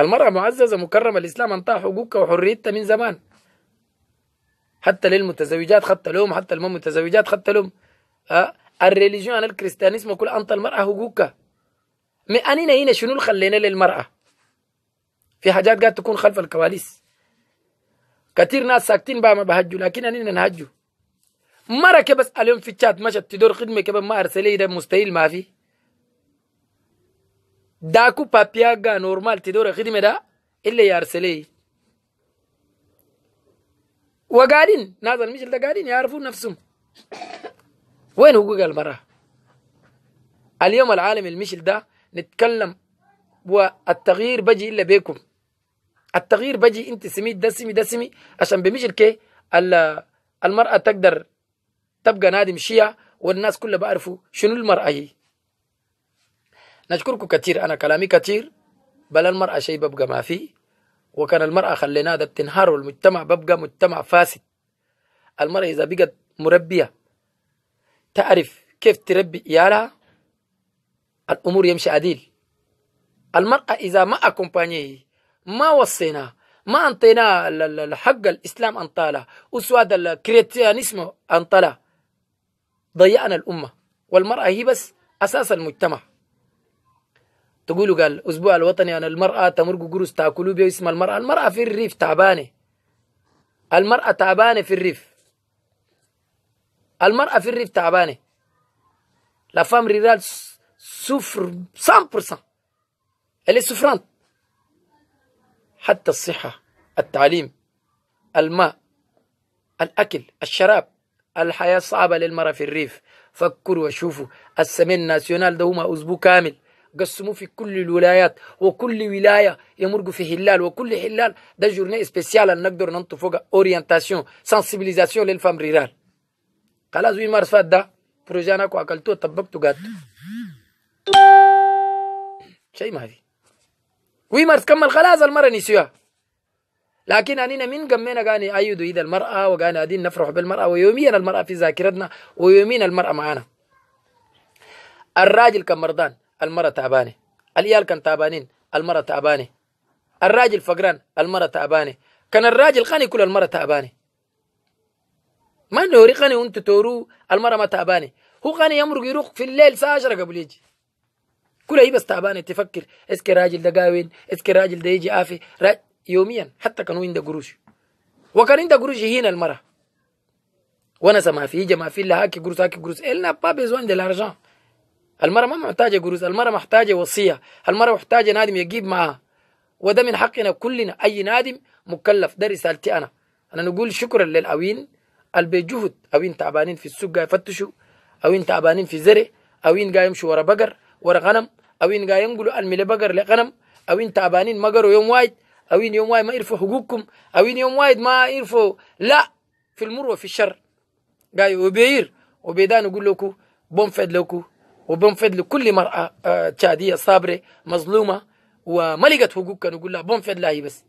المرأة معززة مكرمة الإسلام أنطاها حقوقها وحريتها من زمان حتى للمتزوجات خدت لهم حتى المم متزوجات خدت لهم أه؟ الريليجيون الكريستيانيزم كل أنطى المرأة حقوقها أنينا هنا شنو اللي خلينا للمرأة في حاجات قاعد تكون خلف الكواليس كثير ناس ساكتين بقى ما بهجوا لكن أنينا نهجوا مرة كبس اليوم في الشات مشت تدور خدمة كبس ما أرسلي ده مستحيل ما فيه داكو بابياغا نورمال تدور خدمة دا إلا يارسلي وقاعدين نازل مشل دا قاعدين يعرفون نفسهم وين هو جوجل المرأة اليوم العالم المشل ده نتكلم والتغيير بجي إلا بيكم التغيير بجي انت سميت دسمي سمي سمي عشان بمشل كي المرأة تقدر تبقى نادم شيعة والناس كلها بعرفوا شنو المرأة هي نشكركم كثير أنا كلامي كثير بل المرأة شيء ببقى ما فيه وكان المرأة خلينا ده بتنهار والمجتمع ببقى مجتمع فاسد المرأة إذا بقت مربية تعرف كيف تربي عيالها الأمور يمشي عديل المرأة إذا ما أكومبانيه ما وصينا ما انطينا الحق الإسلام انطالا وسواد الكريتيانيسم انطالا ضيعنا الأمة والمرأة هي بس أساس المجتمع تقولوا قال الأسبوع الوطني أنا المرأة تمر قروس تاكلوا بيه اسم المرأة المرأة في الريف تعبانة المرأة تعبانة في الريف المرأة في الريف تعبانة لا فام ريال سفر 100% اللي سفران حتى الصحة التعليم الماء الأكل الشراب الحياة صعبة للمرأة في الريف فكروا وشوفوا السمين ناسيونال ده هما أسبوع كامل قسموه في كل الولايات وكل ولاية يمرق في هلال وكل هلال ده جورني سبيسيال نقدر ننطي فوق اورينتاسيون سنسيبيليزاسيون للفام ريرال خلاص وين مارس فات ده بروجاناكو أكلتو وطبقته قاتو شيء ما في وي مارس كمل خلاص المرة نسيوها لكن أنينا من قمنا قاني أيدو إيد المرأة وقاني أدين نفرح بالمرأة ويوميا المرأة في ذاكرتنا ويوميا المرأة معانا الراجل كمرضان المرة تعبانة اليال كان تعبانين المرة تعبانة الراجل فقران المرة تعبانة كان الراجل غني كل المرة تعبانة ما نوري غني وانت تورو المرة ما تعبانة هو غني يمرق يروق في الليل ساشرة قبل يجي كلها هي بس تعبانة تفكر اسكي راجل ده قاوين اسكي راجل ده يجي آفي راج... يوميا حتى كانوا عنده قروش وكان عنده قروش هنا المرة وانا ما في يجي ما في لا هاكي قروش هاكي قروش إلنا بابي زوان دي لارجان المرأة ما محتاجة قروز المرأة محتاجة وصية المرأة محتاجة نادم يجيب معها وده من حقنا كلنا أي نادم مكلف ده رسالتي أنا أنا نقول شكرا للأوين البجهد أوين تعبانين في السوق قاعد يفتشوا أوين تعبانين في زرع أوين قاعد يمشوا ورا بقر ورا غنم أوين قاعد ينقلوا الملي بقر لغنم أوين تعبانين ما قروا يوم وايد أوين يوم وايد ما يرفوا حقوقكم أوين يوم وايد ما يرفوا لا في المر وفي الشر قاعد وبير وبيدان نقول لكم بنفد لكم وبون فيد لكل مرأة آه، تشادية صابرة مظلومة وما لقت حقوقها نقول لها لا هي بس